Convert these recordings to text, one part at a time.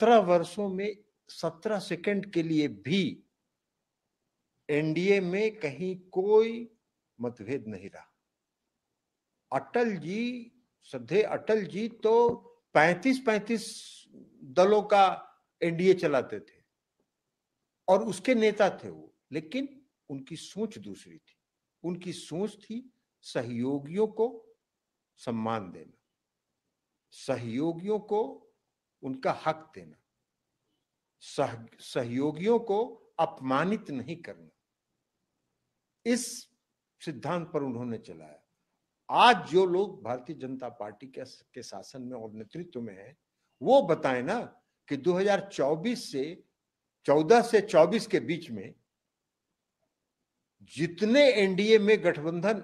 सत्रह वर्षों में सत्रह सेकंड के लिए भी एनडीए में कहीं कोई मतभेद नहीं रहा अटल जी सदे अटल जी तो पैंतीस पैंतीस दलों का एनडीए चलाते थे और उसके नेता थे वो लेकिन उनकी सोच दूसरी थी उनकी सोच थी सहयोगियों को सम्मान देना सहयोगियों को उनका हक देना सह, सहयोगियों को अपमानित नहीं करना इस सिद्धांत पर उन्होंने चलाया आज जो लोग भारतीय जनता पार्टी के, के शासन में और नेतृत्व में हैं वो बताए ना कि 2024 से 14 से 24 के बीच में जितने एनडीए में गठबंधन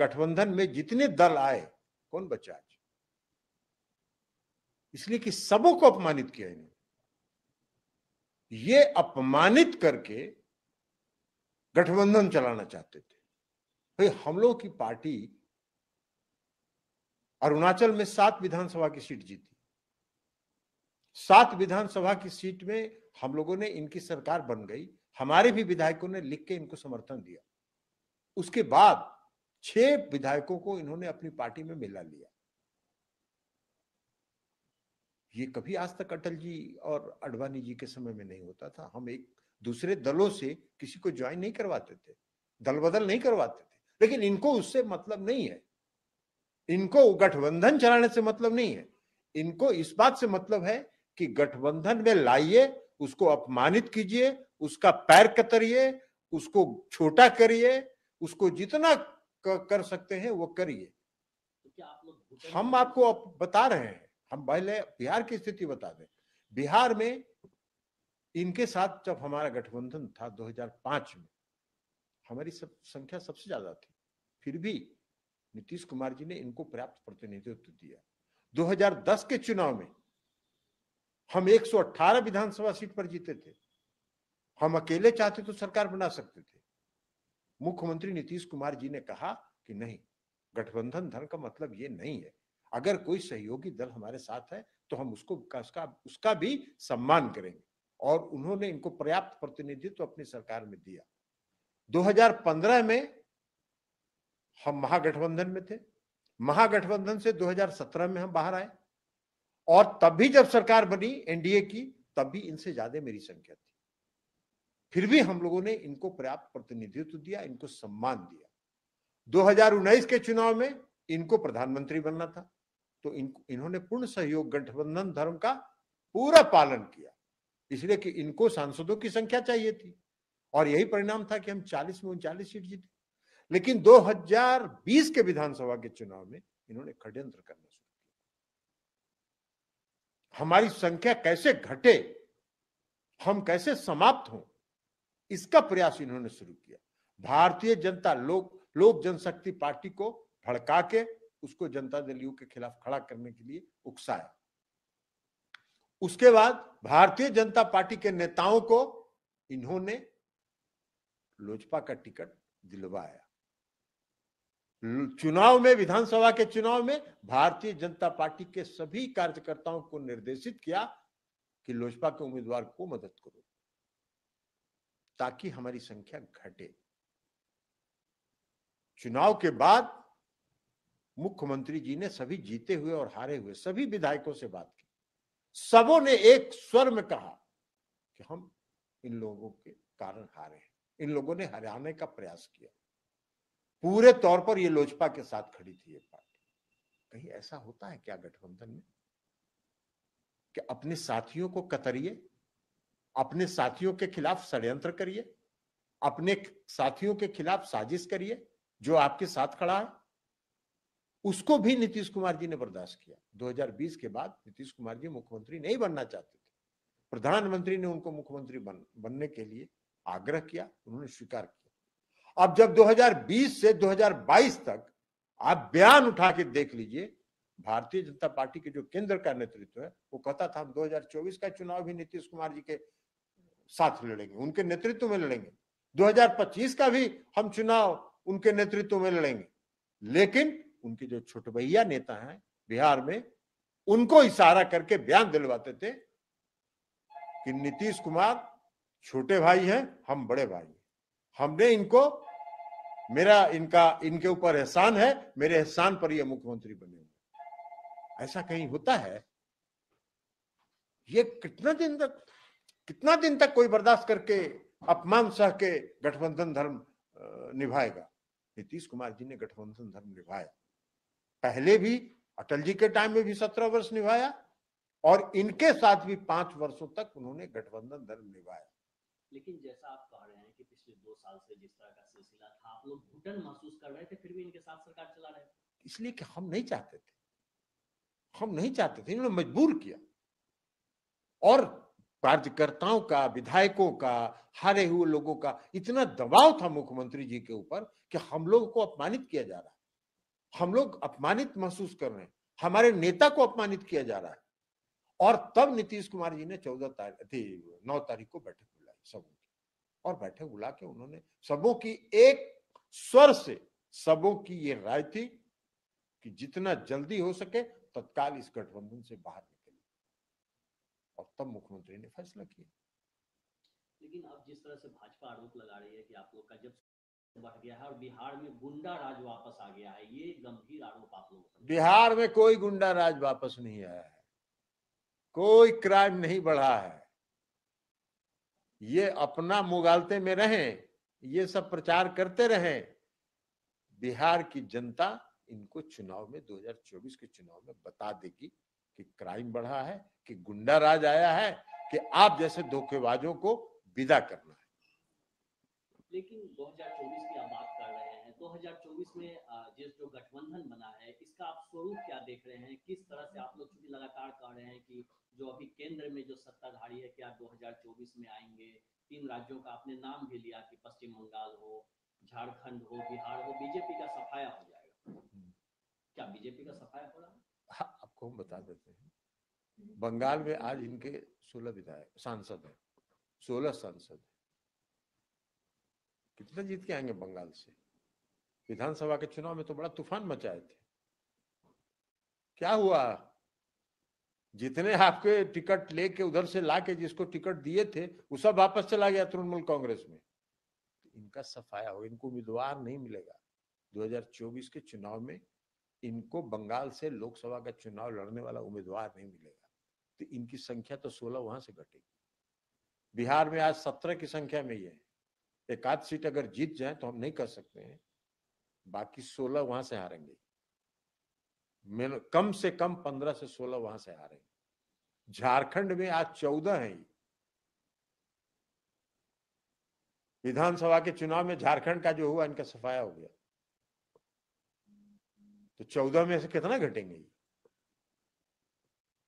गठबंधन में जितने दल आए कौन बचा इसलिए कि सबों को अपमानित किया इन्होंने ये अपमानित करके गठबंधन चलाना चाहते थे भाई हम लोग की पार्टी अरुणाचल में सात विधानसभा की सीट जीती सात विधानसभा की सीट में हम लोगों ने इनकी सरकार बन गई हमारे भी विधायकों ने लिख के इनको समर्थन दिया उसके बाद छह विधायकों को इन्होंने अपनी पार्टी में मिला लिया ये कभी आज तक अटल जी और अडवाणी जी के समय में नहीं होता था हम एक दूसरे दलों से किसी को ज्वाइन नहीं करवाते थे दल बदल नहीं करवाते थे लेकिन इनको उससे मतलब नहीं है इनको गठबंधन चलाने से मतलब नहीं है इनको इस बात से मतलब है कि गठबंधन में लाइए उसको अपमानित कीजिए उसका पैर कतरिए उसको छोटा करिए उसको जितना कर सकते हैं वो करिए तो हम आपको बता रहे हैं हम पहले बिहार की स्थिति बता दें बिहार में इनके साथ जब हमारा गठबंधन था 2005 में हमारी सब संख्या सबसे ज्यादा थी फिर भी नीतीश कुमार जी ने इनको पर्याप्त प्रतिनिधित्व दिया 2010 के चुनाव में हम 118 विधानसभा सीट पर जीते थे हम अकेले चाहते तो सरकार बना सकते थे मुख्यमंत्री नीतीश कुमार जी ने कहा कि नहीं गठबंधन धन का मतलब ये नहीं है अगर कोई सहयोगी दल हमारे साथ है तो हम उसको उसका उसका भी सम्मान करेंगे और उन्होंने इनको पर्याप्त प्रतिनिधित्व तो अपनी सरकार में दिया 2015 में हम महागठबंधन में थे महागठबंधन से 2017 में हम बाहर आए और तब भी जब सरकार बनी एनडीए की तब भी इनसे ज्यादा मेरी संख्या थी फिर भी हम लोगों ने इनको पर्याप्त प्रतिनिधित्व दिया इनको सम्मान दिया दो के चुनाव में इनको प्रधानमंत्री बनना था तो इन इन्होंने पूर्ण सहयोग गठबंधन धर्म का पूरा पालन किया इसलिए कि इनको सांसदों की संख्या चाहिए थी और यही परिणाम था कि हम 40 में उनचालीस सीट जीते लेकिन 2020 के विधानसभा के चुनाव में इन्होंने षड्यंत्र करना शुरू किया हमारी संख्या कैसे घटे हम कैसे समाप्त हों इसका प्रयास इन्होंने शुरू किया भारतीय जनता लोक लोक जनशक्ति पार्टी को भड़का के उसको जनता दल यू के खिलाफ खड़ा करने के लिए उकसाया उसके बाद भारतीय जनता पार्टी के नेताओं को इन्होंने लोजपा का टिकट दिलवाया चुनाव में विधानसभा के चुनाव में भारतीय जनता पार्टी के सभी कार्यकर्ताओं को निर्देशित किया कि लोजपा के उम्मीदवार को मदद करो ताकि हमारी संख्या घटे चुनाव के बाद मुख्यमंत्री जी ने सभी जीते हुए और हारे हुए सभी विधायकों से बात की सबों ने एक स्वर में कहा कि हम इन लोगों के कारण हारे हैं इन लोगों ने हराने का प्रयास किया पूरे तौर पर ये लोजपा के साथ खड़ी थी ये पार्टी कहीं ऐसा होता है क्या गठबंधन में कि अपने साथियों को कतरिए अपने साथियों के खिलाफ षड्यंत्र करिए अपने साथियों के खिलाफ साजिश करिए जो आपके साथ खड़ा है उसको भी नीतीश कुमार जी ने बर्दाश्त किया 2020 के बाद नीतीश कुमार जी मुख्यमंत्री नहीं बनना चाहते थे प्रधानमंत्री ने उनको मुख्यमंत्री बन, बनने के लिए आग्रह किया उन्होंने स्वीकार किया अब जब 2020 से 2022 तक आप बयान उठा के देख लीजिए भारतीय जनता पार्टी के जो केंद्र का नेतृत्व है वो कहता था हम दो का चुनाव भी नीतीश कुमार जी के साथ लड़ेंगे उनके नेतृत्व में लड़ेंगे दो का भी हम चुनाव उनके नेतृत्व में लड़ेंगे लेकिन उनके जो छोटे भैया नेता हैं बिहार में उनको इशारा करके बयान दिलवाते थे कि नीतीश कुमार छोटे भाई हैं हम बड़े भाई हैं हमने इनको मेरा इनका इनके ऊपर एहसान है मेरे एहसान पर ये मुख्यमंत्री बने हुए ऐसा कहीं होता है ये कितना दिन तक कितना दिन तक कोई बर्दाश्त करके अपमान सह के गठबंधन धर्म निभाएगा नीतीश कुमार जी ने गठबंधन धर्म निभाया पहले भी अटल जी के टाइम में भी सत्रह वर्ष निभाया और इनके साथ भी पांच वर्षों तक उन्होंने गठबंधन धर्म निभाया लेकिन जैसा आप कह रहे हैं कि पिछले दो साल से जिस तरह का सिलसिला था आप लोग घुटन महसूस कर रहे थे फिर भी इनके साथ सरकार चला रहे थे इसलिए कि हम नहीं चाहते थे हम नहीं चाहते थे इन्होंने मजबूर किया और कार्यकर्ताओं का विधायकों का हारे हुए लोगों का इतना दबाव था मुख्यमंत्री जी के ऊपर कि हम लोगों को अपमानित किया जा रहा हम लोग अपमानित महसूस कर रहे हैं हमारे नेता को अपमानित किया जा रहा है और तब नीतीश कुमार जी ने चौदह तारीख नौ तारीख को बैठक बुलाई सबों की और बैठक बुला के उन्होंने सबों की एक स्वर से सबों की ये राय थी कि जितना जल्दी हो सके तत्काल इस गठबंधन से बाहर निकले और तब मुख्यमंत्री ने फैसला किया लेकिन अब जिस तरह से भाजपा आरोप लगा रही है कि आप लोग का जब गया है और बिहार में गुंडा राज वापस आ गया है ये गंभीर आरोप आप लोगों बिहार में कोई गुंडा राज वापस नहीं आया है कोई क्राइम नहीं बढ़ा है ये अपना मुगालते में रहें ये सब प्रचार करते रहे बिहार की जनता इनको चुनाव में 2024 के चुनाव में बता देगी कि क्राइम बढ़ा है कि गुंडा राज आया है कि आप जैसे धोखेबाजों को विदा करना है लेकिन 2024 की आप बात कर रहे हैं 2024 में जिस जो गठबंधन बना है इसका आप स्वरूप क्या देख रहे हैं किस तरह से आप लोग चूंकि लगातार कह रहे हैं कि जो अभी केंद्र में जो सत्ताधारी है क्या 2024 में आएंगे तीन राज्यों का आपने नाम भी लिया कि पश्चिम बंगाल हो झारखंड हो बिहार हो बीजेपी का सफाया हो जाएगा हम्म। क्या बीजेपी का सफाया हो रहा है हाँ, आपको हम बता देते हैं बंगाल में आज इनके सोलह विधायक सांसद है सोलह सांसद कितना जीत के आएंगे बंगाल से विधानसभा के चुनाव में तो बड़ा तूफान मचाए थे क्या हुआ जितने आपके टिकट लेके उधर से लाके जिसको टिकट दिए थे वो सब वापस चला गया तृणमूल कांग्रेस में तो इनका सफाया हो इनको उम्मीदवार नहीं मिलेगा 2024 के चुनाव में इनको बंगाल से लोकसभा का चुनाव लड़ने वाला उम्मीदवार नहीं मिलेगा तो इनकी संख्या तो 16 वहां से घटेगी बिहार में आज 17 की संख्या में ये है एकाध सीट अगर जीत जाए तो हम नहीं कर सकते हैं बाकी सोलह वहां से हारेंगे मेन कम से कम पंद्रह से सोलह वहां से हारेंगे झारखंड में आज चौदह है विधानसभा के चुनाव में झारखंड का जो हुआ इनका सफाया हो गया तो चौदह में से कितना घटेंगे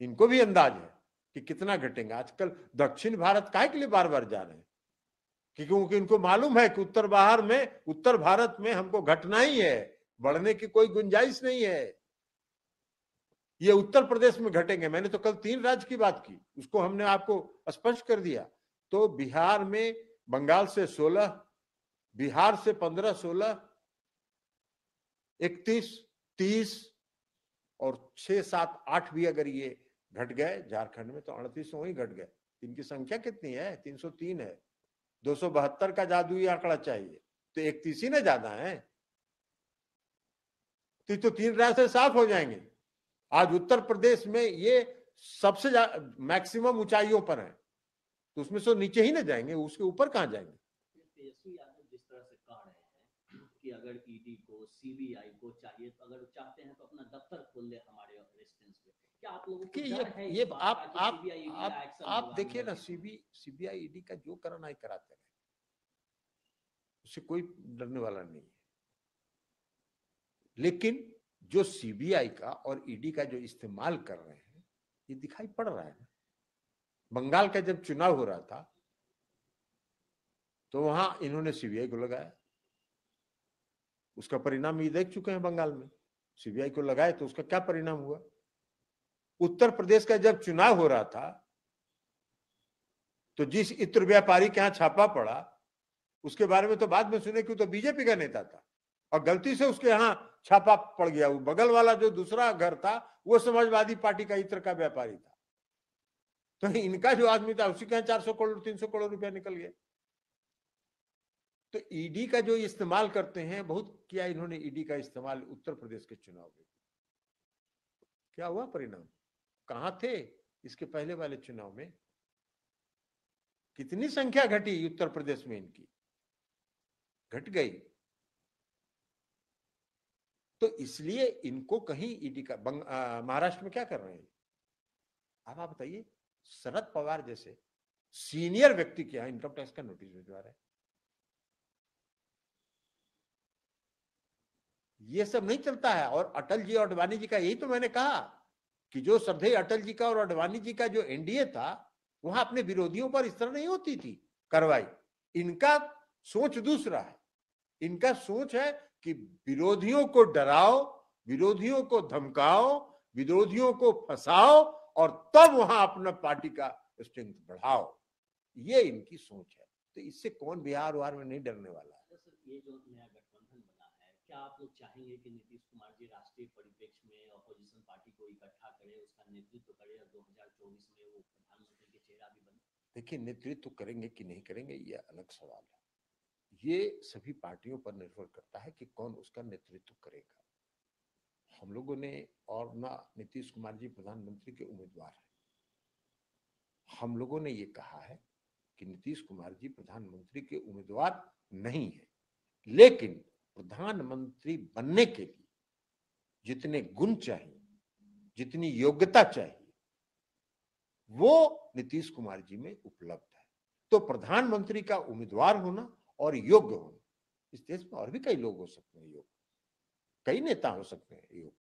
इनको भी अंदाज है कि कितना घटेंगे आजकल दक्षिण भारत काय के लिए बार बार जा रहे हैं क्योंकि इनको मालूम है कि उत्तर बाहर में उत्तर भारत में हमको घटना ही है बढ़ने की कोई गुंजाइश नहीं है ये उत्तर प्रदेश में घटेंगे मैंने तो कल तीन राज्य की बात की उसको हमने आपको स्पष्ट कर दिया तो बिहार में बंगाल से 16 बिहार से 15 16 इकतीस तीस और छह सात आठ भी अगर ये घट गए झारखंड में तो अड़तीस ही घट गए इनकी संख्या कितनी है 303 है दो का जादुई आंकड़ा चाहिए तो इकतीस ही ना ज्यादा है तो, तो तीन रास्ते साफ हो जाएंगे आज उत्तर प्रदेश में ये सबसे मैक्सिमम ऊंचाइयों पर है तो उसमें से नीचे ही ना जाएंगे उसके ऊपर कहाँ जाएंगे कि अगर ईडी e को सीबीआई को चाहिए तो अगर चाहते हैं तो अपना दफ्तर खोल ले हमारे आप ये, ये आप आप e आप, आप देखिए ना सीबी सीबीआई ईडी का जो करना है कराते रहे उससे कोई डरने वाला नहीं है लेकिन जो सीबीआई का और ईडी e का जो इस्तेमाल कर रहे हैं ये दिखाई पड़ रहा है बंगाल का जब चुनाव हो रहा था तो वहां इन्होंने सीबीआई को लगाया उसका परिणाम ये देख चुके हैं बंगाल में सीबीआई को लगाए तो उसका क्या परिणाम हुआ उत्तर प्रदेश का जब चुनाव हो रहा था तो जिस इत्र व्यापारी के यहां छापा पड़ा उसके बारे में तो बाद में सुने क्यों तो बीजेपी का नेता था और गलती से उसके यहाँ छापा पड़ गया वो बगल वाला जो दूसरा घर था वो समाजवादी पार्टी का इत्र का व्यापारी था तो इनका जो आदमी था उसी के यहाँ चार सौ करोड़ तीन सौ करोड़ रुपया निकल गया तो ईडी का जो इस्तेमाल करते हैं बहुत किया इन्होंने ईडी का इस्तेमाल उत्तर प्रदेश के चुनाव में क्या हुआ परिणाम कहा थे इसके पहले वाले चुनाव में कितनी संख्या घटी उत्तर प्रदेश में इनकी घट गई तो इसलिए इनको कहीं ईडी का महाराष्ट्र में क्या कर रहे हैं अब आप बताइए शरद पवार जैसे सीनियर व्यक्ति के यहां इनकम टैक्स का नोटिस भिजवा रहे ये सब नहीं चलता है और अटल जी और अडवाणी जी का यही तो मैंने कहा कि जो सभ्य अटल जी का और अडवाणी जी का जो एनडीए था वहां अपने विरोधियों पर इस तरह नहीं होती थी कार्रवाई इनका सोच दूसरा है इनका सोच है कि विरोधियों को डराओ विरोधियों को धमकाओ विरोधियों को फंसाओ और तब वहां अपना पार्टी का स्ट्रेंथ बढ़ाओ ये इनकी सोच है तो इससे कौन बिहार उहार में नहीं डरने वाला है क्या आप लोग चाहेंगे कि नीतीश कुमार जी राष्ट्रीय परिप्रेक्ष्य में अपोजिशन पार्टी को इकट्ठा करें उसका नेतृत्व करें और 2024 में वो प्रधानमंत्री के चेहरा भी बने देखिए नेतृत्व करेंगे कि नहीं करेंगे ये अलग सवाल है ये सभी पार्टियों पर निर्भर करता है कि कौन उसका नेतृत्व करेगा हम लोगों ने और ना नीतीश कुमार जी प्रधानमंत्री के उम्मीदवार हैं हम लोगों ने ये कहा है कि नीतीश कुमार जी प्रधानमंत्री के उम्मीदवार नहीं है लेकिन प्रधानमंत्री बनने के लिए जितने गुण चाहिए जितनी योग्यता चाहिए वो नीतीश कुमार जी में उपलब्ध है तो प्रधानमंत्री का उम्मीदवार होना और योग्य होना इस देश में और भी कई लोग हो सकते हैं योग कई नेता हो सकते हैं योग